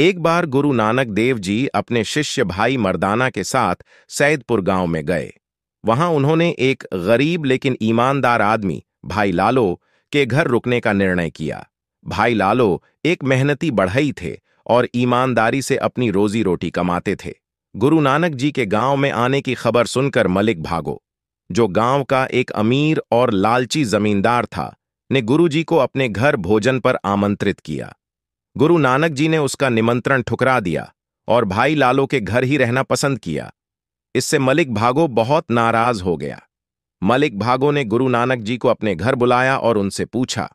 एक बार गुरु नानक देव जी अपने शिष्य भाई मर्दाना के साथ सैदपुर गांव में गए वहां उन्होंने एक गरीब लेकिन ईमानदार आदमी भाई लालो के घर रुकने का निर्णय किया भाई लालो एक मेहनती बढ़ई थे और ईमानदारी से अपनी रोजी रोटी कमाते थे गुरु नानक जी के गांव में आने की खबर सुनकर मलिक भागो जो गांव का एक अमीर और लालची जमींदार था ने गुरुजी को अपने घर भोजन पर आमंत्रित किया गुरु नानक जी ने उसका निमंत्रण ठुकरा दिया और भाई लालो के घर ही रहना पसंद किया इससे मलिक भागो बहुत नाराज हो गया मलिक भागो ने गुरु नानक जी को अपने घर बुलाया और उनसे पूछा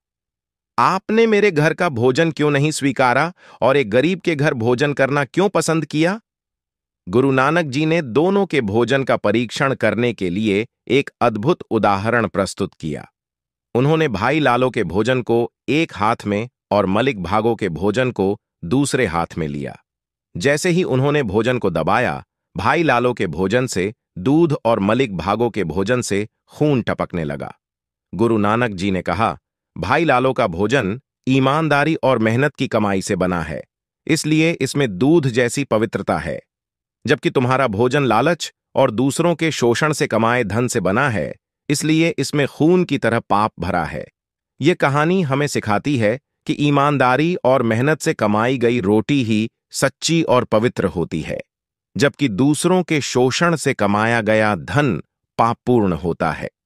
आपने मेरे घर का भोजन क्यों नहीं स्वीकारा और एक गरीब के घर भोजन करना क्यों पसंद किया गुरु नानक जी ने दोनों के भोजन का परीक्षण करने के लिए एक अद्भुत उदाहरण प्रस्तुत किया उन्होंने भाई लालो के भोजन को एक हाथ में और मलिक भागो के भोजन को दूसरे हाथ में लिया जैसे ही उन्होंने भोजन को दबाया भाई लालो के भोजन से दूध और मलिक भागो के भोजन से खून टपकने लगा गुरु नानक जी ने कहा भाई लालो का भोजन ईमानदारी और मेहनत की कमाई से बना है इसलिए इसमें दूध जैसी पवित्रता है जबकि तुम्हारा भोजन लालच और दूसरों के शोषण से कमाए धन से बना है इसलिए इसमें खून की तरह पाप भरा है ये कहानी हमें सिखाती है कि ईमानदारी और मेहनत से कमाई गई रोटी ही सच्ची और पवित्र होती है जबकि दूसरों के शोषण से कमाया गया धन पापपूर्ण होता है